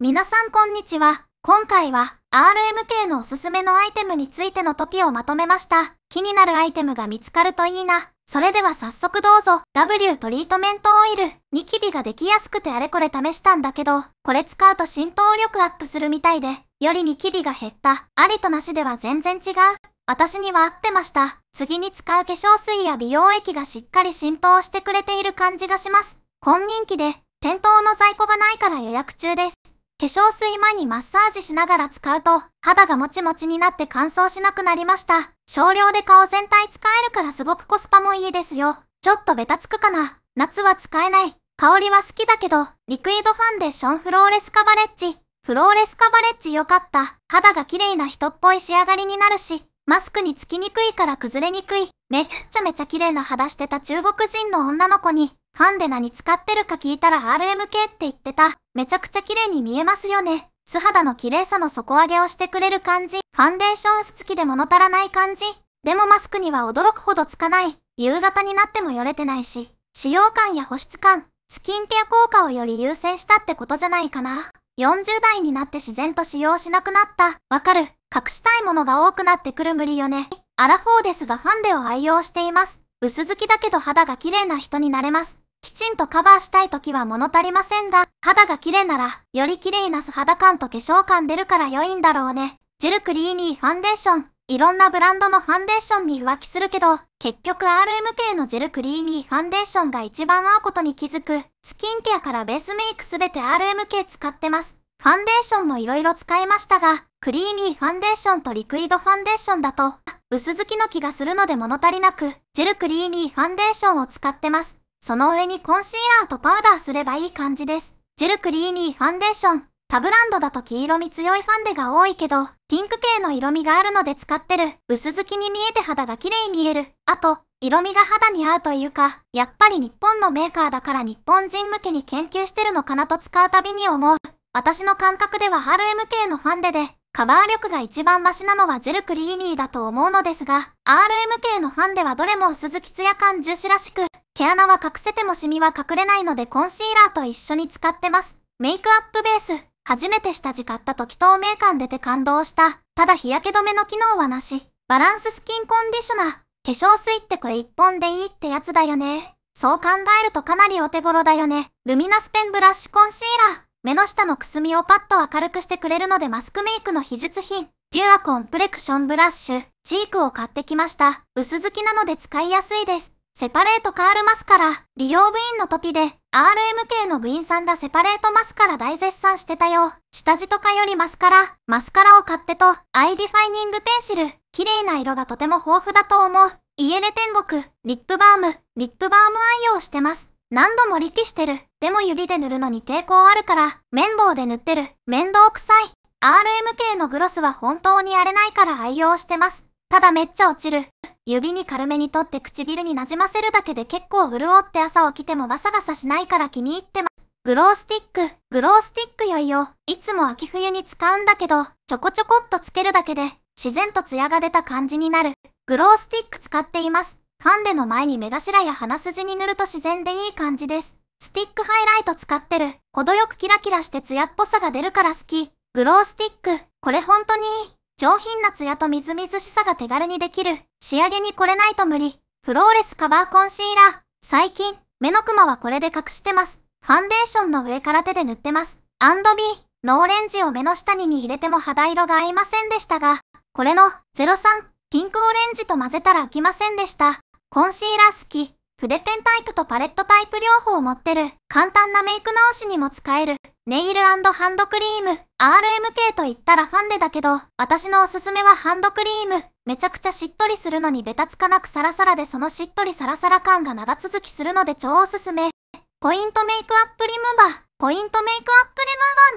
皆さんこんにちは。今回は RMK のおすすめのアイテムについてのトピをまとめました。気になるアイテムが見つかるといいな。それでは早速どうぞ。W トリートメントオイル。ニキビができやすくてあれこれ試したんだけど、これ使うと浸透力アップするみたいで、よりニキビが減った。ありとなしでは全然違う。私には合ってました。次に使う化粧水や美容液がしっかり浸透してくれている感じがします。今人気で、店頭の在庫がないから予約中です。化粧水前にマッサージしながら使うと、肌がもちもちになって乾燥しなくなりました。少量で顔全体使えるからすごくコスパもいいですよ。ちょっとベタつくかな。夏は使えない。香りは好きだけど、リクイドファンデーションフローレスカバレッジ。フローレスカバレッジ良かった。肌が綺麗な人っぽい仕上がりになるし、マスクにつきにくいから崩れにくい。めっちゃめちゃ綺麗な肌してた中国人の女の子に、ファンデ何使ってるか聞いたら RMK って言ってた。めちゃくちゃ綺麗に見えますよね。素肌の綺麗さの底上げをしてくれる感じ。ファンデーション付きで物足らない感じ。でもマスクには驚くほどつかない。夕方になってもよれてないし。使用感や保湿感、スキンケア効果をより優先したってことじゃないかな。40代になって自然と使用しなくなった。わかる。隠したいものが多くなってくる無理よね。アラフォーですがファンデを愛用しています。薄付きだけど肌が綺麗な人になれます。きちんとカバーしたい時は物足りませんが、肌が綺麗なら、より綺麗な素肌感と化粧感出るから良いんだろうね。ジェルクリーミーファンデーション。いろんなブランドのファンデーションに浮気するけど、結局 RMK のジェルクリーミーファンデーションが一番合うことに気づく。スキンケアからベースメイクすべて RMK 使ってます。ファンデーションもいろいろ使いましたが、クリーミーファンデーションとリクイドファンデーションだと、薄付きの気がするので物足りなく、ジェルクリーミーファンデーションを使ってます。その上にコンシーラーとパウダーすればいい感じです。ジェルクリーミーファンデーション。タブランドだと黄色み強いファンデが多いけど、ピンク系の色味があるので使ってる。薄付きに見えて肌が綺麗に見える。あと、色味が肌に合うというか、やっぱり日本のメーカーだから日本人向けに研究してるのかなと使うたびに思う。私の感覚では RMK のファンデで、カバー力が一番マシなのはジェルクリーミーだと思うのですが、RMK のファンではどれも薄付きツヤ感重視らしく、毛穴は隠せてもシミは隠れないのでコンシーラーと一緒に使ってます。メイクアップベース。初めて下地買った時透明感出て感動した。ただ日焼け止めの機能はなし。バランススキンコンディショナー。化粧水ってこれ1本でいいってやつだよね。そう考えるとかなりお手頃だよね。ルミナスペンブラッシュコンシーラー。目の下のくすみをパッと明るくしてくれるのでマスクメイクの秘術品。ピュアコンプレクションブラッシュ。チークを買ってきました。薄付きなので使いやすいです。セパレートカールマスカラ、利用部員の時で、RMK の部員さんがセパレートマスカラ大絶賛してたよ。下地とかよりマスカラ、マスカラを買ってと、アイディファイニングペンシル、綺麗な色がとても豊富だと思う。イエレ天国、リップバーム、リップバーム愛用してます。何度も力してる。でも指で塗るのに抵抗あるから、綿棒で塗ってる。面倒くさい。RMK のグロスは本当に荒れないから愛用してます。ただめっちゃ落ちる。指に軽めに取って唇になじませるだけで結構潤って朝起きてもガサガサしないから気に入ってます。グロースティック、グロースティックよいよ。いつも秋冬に使うんだけど、ちょこちょこっとつけるだけで、自然とツヤが出た感じになる。グロースティック使っています。ファンデの前に目頭や鼻筋に塗ると自然でいい感じです。スティックハイライト使ってる。程よくキラキラしてツヤっぽさが出るから好き。グロースティック。これ本当にいい。上品なツヤとみずみずしさが手軽にできる。仕上げにこれないと無理。フローレスカバーコンシーラー。最近、目のクマはこれで隠してます。ファンデーションの上から手で塗ってます。アンドー、ノーレンジを目の下に入れても肌色が合いませんでしたが、これの03、ピンクオレンジと混ぜたら飽きませんでした。コンシーラー好き。筆ペンタイプとパレットタイプ両方持ってる。簡単なメイク直しにも使える。ネイルハンドクリーム。RMK と言ったらファンデだけど、私のおすすめはハンドクリーム。めちゃくちゃしっとりするのにベタつかなくサラサラでそのしっとりサラサラ感が長続きするので超おすすめ。ポイントメイクアップリムーバー。ポイントメイクアップ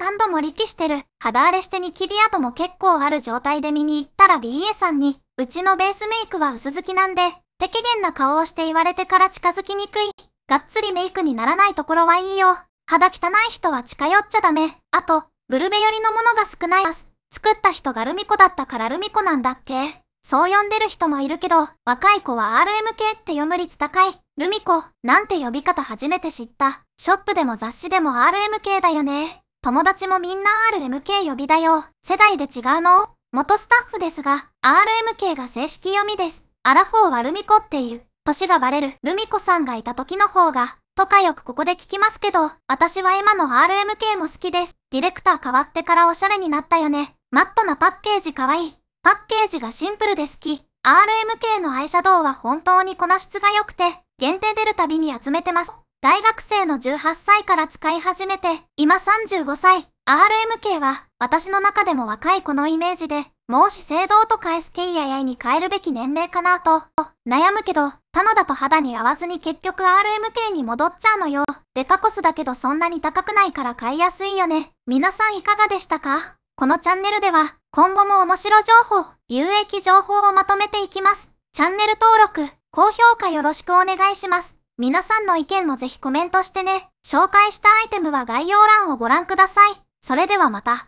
リムーバー何度も力してる。肌荒れしてニキビ跡も結構ある状態で見に行ったら BA さんに、うちのベースメイクは薄付きなんで、適限な顔をして言われてから近づきにくい。がっつりメイクにならないところはいいよ。肌汚い人は近寄っちゃダメ。あと、ブルベ寄りのものが少ないです。作った人がルミ子だったからルミ子なんだっけそう呼んでる人もいるけど、若い子は RMK って読む率高い。ルミ子、なんて呼び方初めて知った。ショップでも雑誌でも RMK だよね。友達もみんな RMK 呼びだよ。世代で違うの元スタッフですが、RMK が正式読みです。アラフォーはルミ子っていう。歳がバレるルミ子さんがいた時の方が、とかよくここで聞きますけど、私は今の RMK も好きです。ディレクター変わってからおしゃれになったよね。マットなパッケージ可愛い。パッケージがシンプルで好き。RMK のアイシャドウは本当にこな質が良くて、限定出るたびに集めてます。大学生の18歳から使い始めて、今35歳。RMK は私の中でも若い子のイメージで、もう資生堂と返すケイややいに変えるべき年齢かなと、悩むけど、他のだと肌に合わずに結局 RMK に戻っちゃうのよ。デカコスだけどそんなに高くないから買いやすいよね。皆さんいかがでしたかこのチャンネルでは、今後も面白情報、有益情報をまとめていきます。チャンネル登録、高評価よろしくお願いします。皆さんの意見もぜひコメントしてね。紹介したアイテムは概要欄をご覧ください。それではまた。